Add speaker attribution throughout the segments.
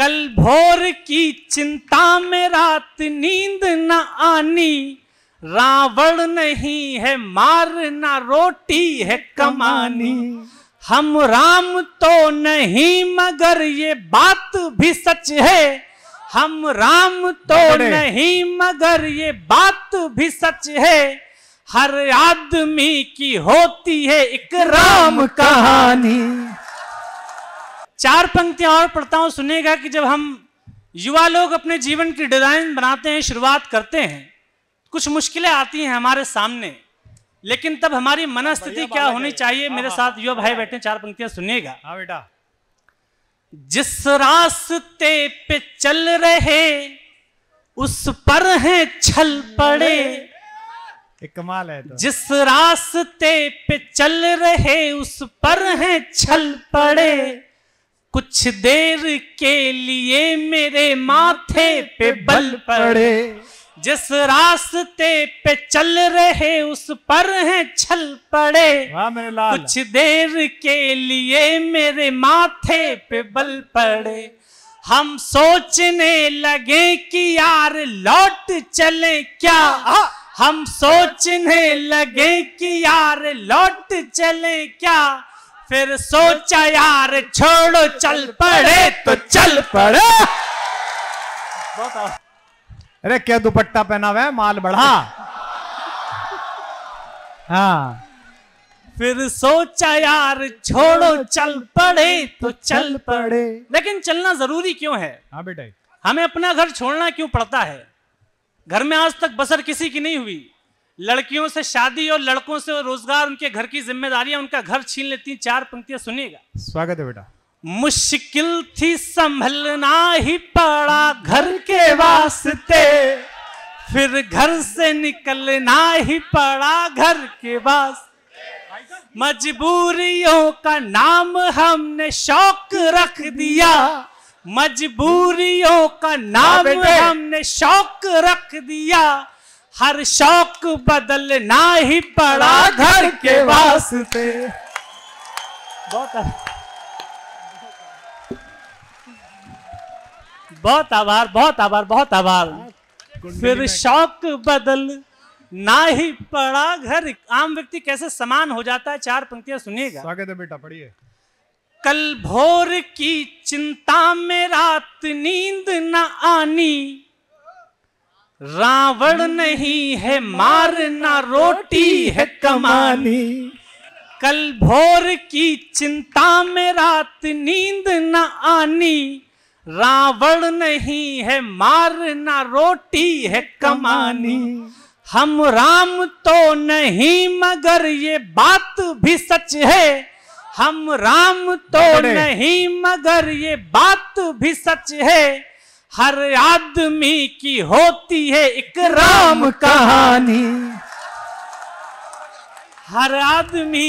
Speaker 1: कल भोर की चिंता में रात नींद न आनी रावण नहीं है मारना रोटी है कमानी हम राम तो नहीं मगर ये बात भी सच है हम राम तो नहीं मगर ये बात भी सच है हर आदमी की होती है एक राम कहानी चार पंक्तियां और पढ़ता हूं सुनेगा कि जब हम युवा लोग अपने जीवन की डिजाइन बनाते हैं शुरुआत करते हैं कुछ मुश्किलें आती हैं हमारे सामने लेकिन तब हमारी मनस्थिति क्या होनी चाहिए हाँ, मेरे हाँ। साथ युवा भाई बैठे चार पंक्तियां सुनिएगा हाँ बेटा जिस रास्ते पे चल रहे उस पर हैं छल पड़े कमाल है तो। जिस रास्ते पे चल रहे उस पर हैं छल पड़े कुछ देर के लिए मेरे माथे पे बल पड़े जिस रास्ते पे चल रहे उस पर हैं छल पड़े मेरे लाल कुछ देर के लिए मेरे माथे पे बल पड़े हम सोचने लगे कि यार लौट चले क्या हम सोचने लगे कि यार लौट चले क्या फिर सोचा यार छोड़ो चल पड़े तो चल पड़े अरे क्या दुपट्टा पहना हुआ माल बढ़ा हाँ।, हाँ फिर सोचा यार छोड़ो चल पड़े तो, तो चल पड़े लेकिन चलना जरूरी क्यों है हाँ बेटा हमें अपना घर छोड़ना क्यों पड़ता है घर में आज तक बसर किसी की नहीं हुई लड़कियों से शादी और लड़कों से रोजगार उनके घर की जिम्मेदारियां उनका घर छीन लेती चार पंक्तियां सुनिएगा स्वागत है बेटा मुश्किल थी संभलना ही पड़ा घर के वास्ते फिर घर से निकलना ही पड़ा घर के वास्ते मजबूरियों का नाम हमने शौक रख दिया मजबूरियों का हाँ नाम हमने शौक रख दिया हर शौक बदलना ही पड़ा घर के वास्ते बहुत बहुत आभार बहुत आभार बहुत आभार फिर शौक बदल ना ही पड़ा घर आम व्यक्ति कैसे समान हो जाता है चार पंक्तियां सुनिएगा स्वागत है बेटा पढ़िए कल भोर की चिंता में रात नींद ना आनी रावण नहीं है मारना रोटी है कमानी कल भोर की चिंता में रात नींद न आनी रावण नहीं है मारना रोटी है कमानी हम राम तो नहीं मगर ये बात भी सच है हम राम तो नहीं मगर ये बात भी सच है हर आदमी की होती है राम कहानी हर आदमी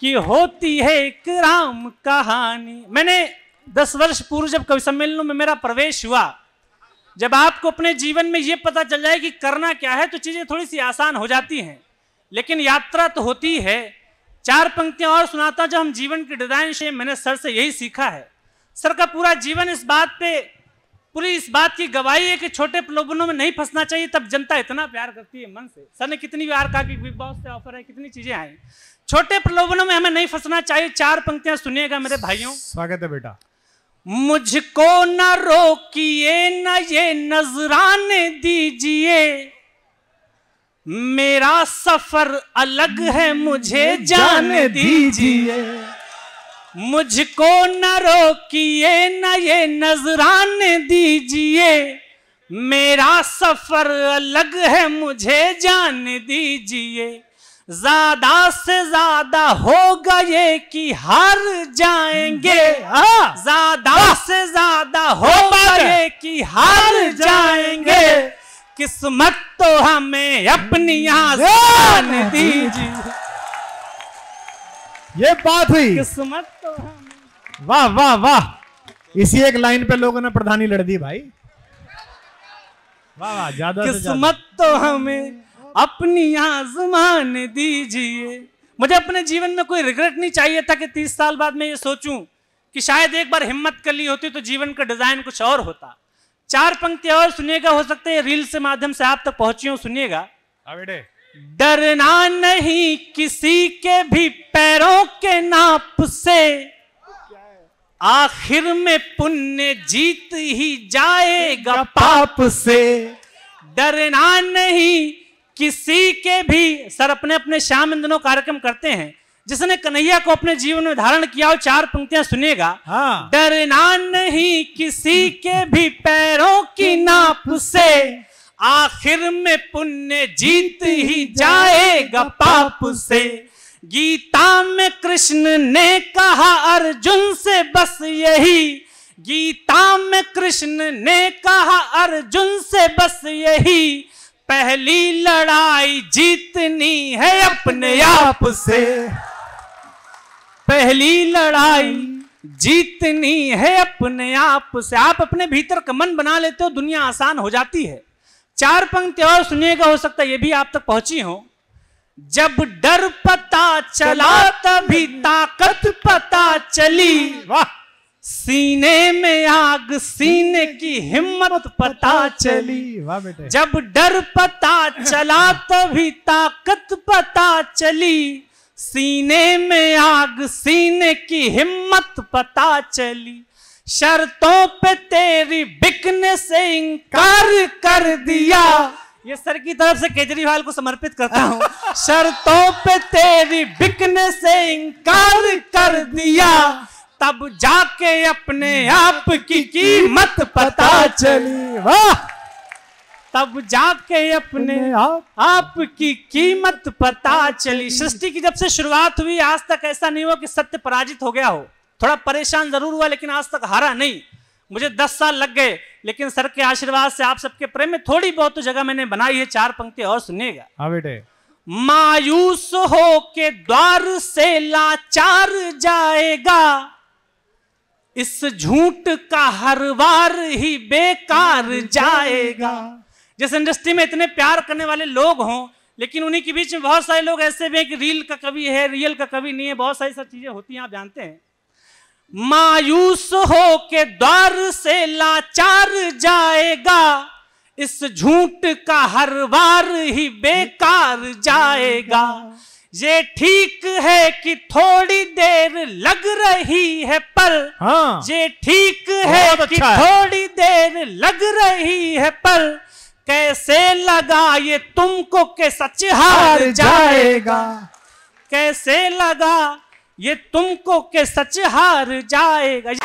Speaker 1: की होती है राम कहानी मैंने दस वर्ष पूर्व जब कवि सम्मेलनों में मेरा प्रवेश हुआ जब आपको अपने जीवन में ये पता चल जाए कि करना क्या है तो चीज़ें थोड़ी सी आसान हो जाती हैं लेकिन यात्रा तो होती है चार पंक्तियां और सुनाता जब हम जीवन के डिजाइन से मैंने सर से यही सीखा है सर का पूरा जीवन इस बात पे पूरी इस बात की गवाही है कि छोटे प्रलोभनों में नहीं फंसना चाहिए तब जनता इतना प्यार करती है मन से सर ने कितनी बार कहा कि बिग बॉस से ऑफर है कितनी चीजें आई छोटे प्रलोभनों में हमें नहीं फंसना चाहिए चार पंक्तियां सुनिएगा मेरे भाइयों स्वागत है बेटा मुझको न रोकिए न ये नजराने दीजिए मेरा सफर अलग है मुझे जाने दीजिए मुझको न रोकिए न ये नजराने दीजिए मेरा सफर अलग है मुझे जान दीजिए ज्यादा से ज्यादा होगा ये कि हार जाएंगे हाँ। ज्यादा हाँ। से ज्यादा होगा ये कि हार जाएंगे किस्मत तो हमें अपनी हाँ। आसान दीजिए ये बात हुई किस्मत तो वाह वाह वाह इसी एक लाइन पे लोगों ने प्रधानी लड़ दी भाई वाह वाह ज्यादा किस्मत तो हमें अपनी आजमान दीजिए मुझे अपने जीवन में कोई रिग्रेट नहीं चाहिए था कि तीस साल बाद मैं ये सोचूं कि शायद एक बार हिम्मत कर ली होती तो जीवन का डिजाइन कुछ और होता चार पंक्तियां और सुनिएगा हो सकते हैं रील से माध्यम से आप तक पहुंची हो सुनिएगा डरना नहीं किसी के भी पैरों के नाप से आखिर में पुण्य जीत ही जाएगा पाप से डरना नहीं किसी के भी सर अपने अपने शाम इन दिनों कार्यक्रम करते हैं जिसने कन्हैया को अपने जीवन में धारण किया चार पंक्तियां डरना हाँ। डरना नहीं किसी के भी पैरों की नाप से आखिर में पुण्य जीत ही जाएगा पाप से गीता में कृष्ण ने कहा अर्जुन से बस यही गीता में कृष्ण ने कहा अर्जुन से बस यही पहली लड़ाई जीतनी है अपने आप से पहली लड़ाई जीतनी है अपने आप से आप अपने भीतर का मन बना लेते हो दुनिया आसान हो जाती है चार पंक्ति और सुनिएगा हो सकता है ये भी आप तक पहुंची हो जब डर पता चला तभी ताकत पता चली वाह सीने में आग सीने की हिम्मत पता चली वाह बेटे जब डर पता चला तभी ताकत पता चली सीने में आग सीने की हिम्मत पता चली शर्तों पे तेरी बिकने से इंकार कर दिया ये सर की तरफ से केजरीवाल को समर्पित करता हूँ शर्तों पे तेरी बिकने से इंकार कर दिया तब जाके अपने आप की कीमत पता चली वाह तब जाके अपने आप आपकी कीमत पता चली सृष्टि की जब से शुरुआत हुई आज तक ऐसा नहीं हुआ कि सत्य पराजित हो गया हो थोड़ा परेशान जरूर हुआ लेकिन आज तक हारा नहीं मुझे दस साल लग गए लेकिन सर के आशीर्वाद से आप सबके प्रेम में थोड़ी बहुत तो जगह मैंने बनाई है चार पंक्ति और सुनिएगा हाँ बेटे मायूस हो के द्वार से लाचार जाएगा इस झूठ का हर बार ही बेकार जाएगा जिस इंडस्ट्री में इतने प्यार करने वाले लोग हों लेकिन उन्हीं के बीच में बहुत सारे लोग ऐसे भी हैं कि रील का कभी है रियल का कभी नहीं है बहुत सारी सब चीजें होती हैं आप जानते हैं मायूस हो के द्वार से लाचार जाएगा इस झूठ का हर बार ही बेकार जाएगा ये ठीक है कि थोड़ी देर लग रही है पर हाँ। ये ठीक है अच्छा कि अच्छा है। थोड़ी देर लग रही है पर कैसे लगा ये तुमको के सच हार जाएगा कैसे लगा ये तुमको के सच हार जाएगा